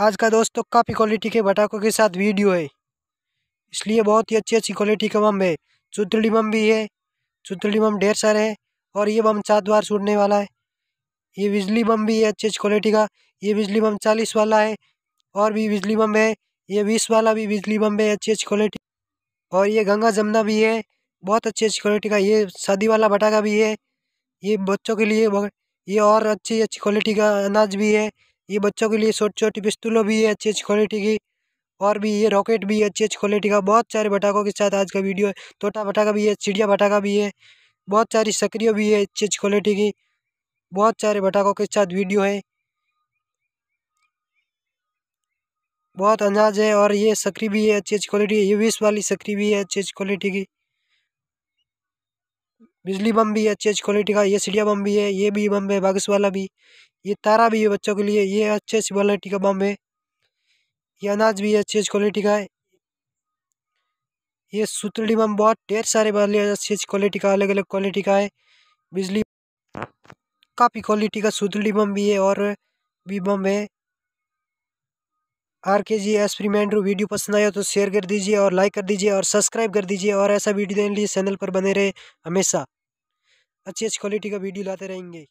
आज का दोस्तों तो काफ़ी क्वालिटी के बटाखों के साथ वीडियो है इसलिए बहुत ही अच्छी अच्छी क्वालिटी का बम है चुतड़ी बम भी है चुतड़ी बम ढेर सारे हैं और ये बम चार बार छूटने वाला है ये बिजली बम भी है अच्छी अच्छी क्वालिटी का ये बिजली बम चालीस वाला है और भी बिजली बम है ये बीस वाला भी बिजली बम है अच्छी अच्छी क्वालिटी और ये गंगा जमुना भी है बहुत अच्छी अच्छी क्वालिटी का ये शादी वाला बटाखा भी है ये बच्चों के लिए ये और अच्छी अच्छी क्वालिटी का अनाज भी है ये बच्चों के लिए छोटी छोटी पिस्तुलों भी है अच्छी अच्छी क्वालिटी की और भी ये रॉकेट भी है अच्छी अच्छी क्वालिटी का बहुत सारे पटाखों के साथ आज का वीडियो है तोता पटाखा भी है चिड़िया पटाखा भी है बहुत सारी सक्रिय भी है अच्छी अच्छी क्वालिटी की बहुत सारे पटाखों के साथ वीडियो है बहुत अंदाज है और ये सक्री भी है अच्छी अच्छी क्वालिटी है ये विश वाली सक्री भी है अच्छी अच्छी क्वालिटी की बिजली बम भी है अच्छी अच्छी क्वालिटी का ये सीढ़िया बम भी है ये भी बम है बागस वाला भी ये तारा भी है बच्चों के लिए ये अच्छे अच्छी क्वालिटी का बम है ये अनाज भी अच्छी अच्छी क्वालिटी का है ये सुतड़ी बम बहुत ढेर सारे बल्ले अच्छी अच्छी क्वालिटी का अलग अलग क्वालिटी का है बिजली काफ़ी क्वालिटी का सुतड़ी बम भी है और भी बम है आर के जी एक्सपेरिमेंट वीडियो पसंद आया तो शेयर कर दीजिए और लाइक कर दीजिए और सब्सक्राइब कर दीजिए और ऐसा वीडियो देने लिए चैनल पर बने रहे हमेशा अच्छी अच्छी क्वालिटी का वीडियो लाते रहेंगे